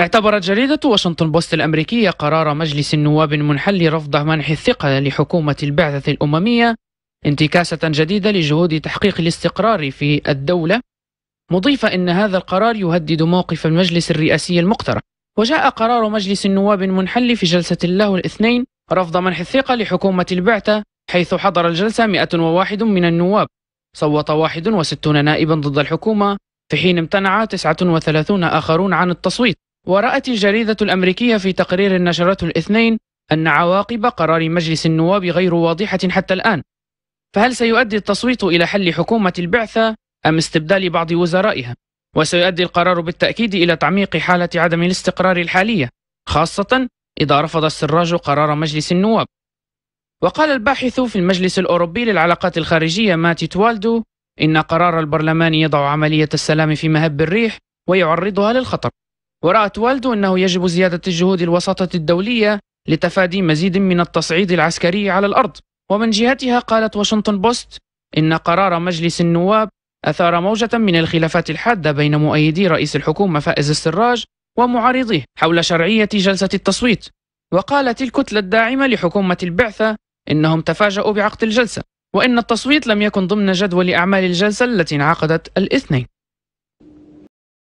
اعتبرت جريدة واشنطن بوست الأمريكية قرار مجلس النواب المنحل رفض منح الثقة لحكومة البعثة الأممية انتكاسة جديدة لجهود تحقيق الاستقرار في الدولة مضيفة أن هذا القرار يهدد موقف المجلس الرئاسي المقترح وجاء قرار مجلس النواب المنحل في جلسة له الاثنين رفض منح الثقة لحكومة البعثة حيث حضر الجلسة 101 من النواب صوت 61 نائبا ضد الحكومة في حين امتنع 39 آخرون عن التصويت ورأت الجريدة الأمريكية في تقرير نشرته الاثنين أن عواقب قرار مجلس النواب غير واضحة حتى الآن فهل سيؤدي التصويت إلى حل حكومة البعثة أم استبدال بعض وزرائها؟ وسيؤدي القرار بالتأكيد إلى تعميق حالة عدم الاستقرار الحالية خاصة إذا رفض السراج قرار مجلس النواب وقال الباحث في المجلس الأوروبي للعلاقات الخارجية ماتي توالدو إن قرار البرلمان يضع عملية السلام في مهب الريح ويعرضها للخطر ورأت والدو أنه يجب زيادة الجهود الوساطة الدولية لتفادي مزيد من التصعيد العسكري على الأرض ومن جهتها قالت واشنطن بوست إن قرار مجلس النواب أثار موجة من الخلافات الحادة بين مؤيدي رئيس الحكومة فائز السراج ومعارضيه حول شرعية جلسة التصويت وقالت الكتلة الداعمة لحكومة البعثة إنهم تفاجؤوا بعقد الجلسة وإن التصويت لم يكن ضمن جدول أعمال الجلسة التي انعقدت الاثنين